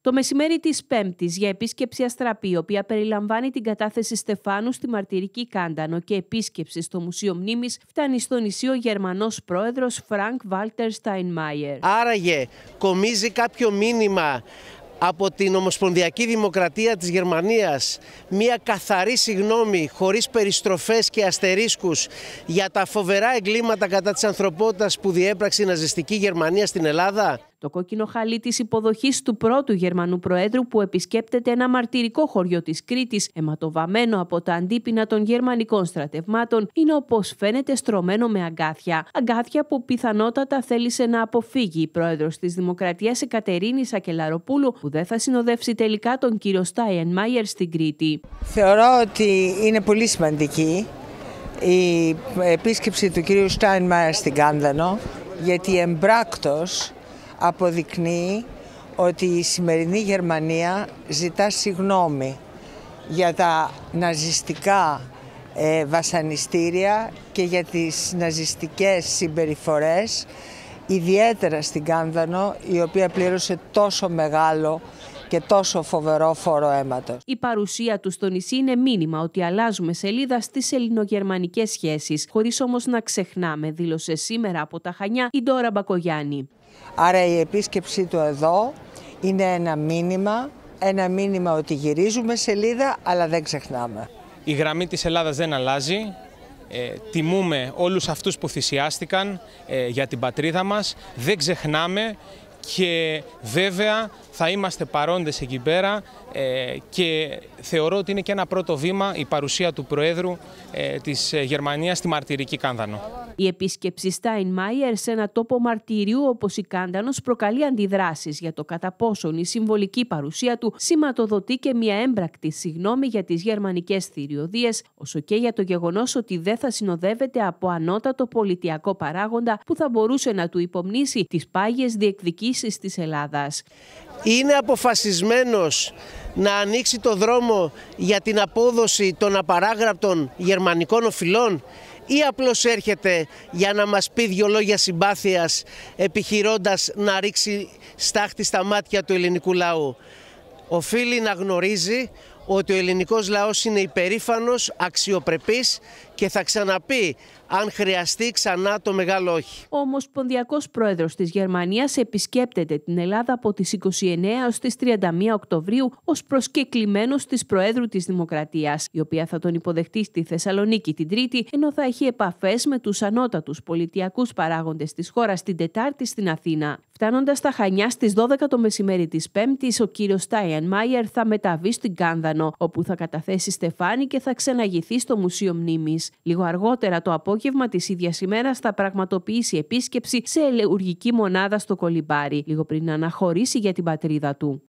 Το μεσημέρι της Πέμπτης για επίσκεψη Αστραπή, η οποία περιλαμβάνει την κατάθεση Στεφάνου στη Μαρτυρική Κάντανο και επίσκεψη στο Μουσείο Μνήμης, φτάνει στο νησί ο Γερμανός πρόεδρος Φρανκ Βάλτερ Στάινμάιερ. Άραγε, κομίζει κάποιο μήνυμα από την Ομοσπονδιακή Δημοκρατία της Γερμανίας μια καθαρή συγνώμη χωρίς περιστροφές και αστερίσκους για τα φοβερά εγκλήματα κατά της ανθρωπότητας που διέπραξε η ναζιστική Γερμανία στην Ελλάδα. Το κόκκινο χαλί της υποδοχής του πρώτου Γερμανού Προέδρου που επισκέπτεται ένα μαρτυρικό χωριό της Κρήτης, αιματοβαμμένο από τα αντίπεινα των γερμανικών στρατευμάτων, είναι όπως φαίνεται στρωμένο με αγκάθια. Αγκάθια που πιθανότατα θέλησε να αποφύγει η πρόεδρος της Δημοκρατίας Εκατερίνη Σακελαροπούλου, που δεν θα συνοδεύσει τελικά τον κύριο Στάιεν Μάιερ στην Κρήτη. Θεωρώ ότι είναι πολύ σημαντική η επίσκεψη του κύριου Στάιν Μάιερ στην Κάνδανο, γιατί εμπράκτος αποδεικνύει ότι η σημερινή Γερμανία ζητά συγνώμη για τα ναζιστικά ε, βασανιστήρια και για τις ναζιστικές συμπεριφορές, ιδιαίτερα στην Κάνδανο, η οποία πλήρωσε τόσο μεγάλο και τόσο φοβερό φόρο αίματος. Η παρουσία του στο νησί είναι μήνυμα ότι αλλάζουμε σελίδα στις ελληνογερμανικές σχέσεις, χωρίς όμως να ξεχνάμε, δήλωσε σήμερα από τα Χανιά η Ντόρα Μπακογιάννη. Άρα η επίσκεψή του εδώ είναι ένα μήνυμα, ένα μήνυμα ότι γυρίζουμε σελίδα αλλά δεν ξεχνάμε. Η γραμμή της Ελλάδας δεν αλλάζει, ε, τιμούμε όλους αυτούς που θυσιάστηκαν ε, για την πατρίδα μας. Δεν ξεχνάμε και βέβαια θα είμαστε παρόντες εκεί πέρα ε, και θεωρώ ότι είναι και ένα πρώτο βήμα η παρουσία του Προέδρου ε, της ε, Γερμανίας στη μαρτυρική Κάνδανο. Η επίσκεψη Μάιερ σε ένα τόπο μαρτυρίου όπως η Κάντανος προκαλεί αντιδράσεις για το κατά πόσον η συμβολική παρουσία του σηματοδοτεί και μια έμπρακτη συγνώμη για τις γερμανικές θηριωδίες, όσο και για το γεγονός ότι δεν θα συνοδεύεται από ανώτατο πολιτιακό παράγοντα που θα μπορούσε να του υπομνήσει τις πάγιες διεκδικήσεις της Ελλάδας είναι αποφασισμένος να ανοίξει το δρόμο για την απόδοση των απαράγραπτων γερμανικών οφειλών ή απλώς έρχεται για να μας πει δυο λόγια συμπάθειας επιχειρώντας να ρίξει στάχτη στα μάτια του ελληνικού λαού. Οφείλει να γνωρίζει ότι ο ελληνικός λαός είναι υπερήφανος, αξιοπρεπής και θα ξαναπεί αν χρειαστεί ξανά το μεγάλο όχι. Ο Ομοσπονδιακός Πρόεδρος της Γερμανίας επισκέπτεται την Ελλάδα από τις 29 έως τις 31 Οκτωβρίου ως προσκεκλημένος της Προέδρου της Δημοκρατίας, η οποία θα τον υποδεχτεί στη Θεσσαλονίκη την Τρίτη, ενώ θα έχει επαφές με τους ανώτατους πολιτιακούς παράγοντες της χώρας την Τετάρτη στην Αθήνα. Φτάνοντας στα Χανιά στις 12 το μεσημέρι της Πέμπτης, ο κύριος Στάιεν Μάιερ θα μεταβεί στην Κάνδανο όπου θα καταθέσει στεφάνι και θα ξεναγηθεί στο Μουσείο Μνήμης. Λίγο αργότερα το απόγευμα της ίδιας ημέρας θα πραγματοποιήσει επίσκεψη σε ελεουργική μονάδα στο Κολυμπάρι, λίγο πριν αναχωρήσει για την πατρίδα του.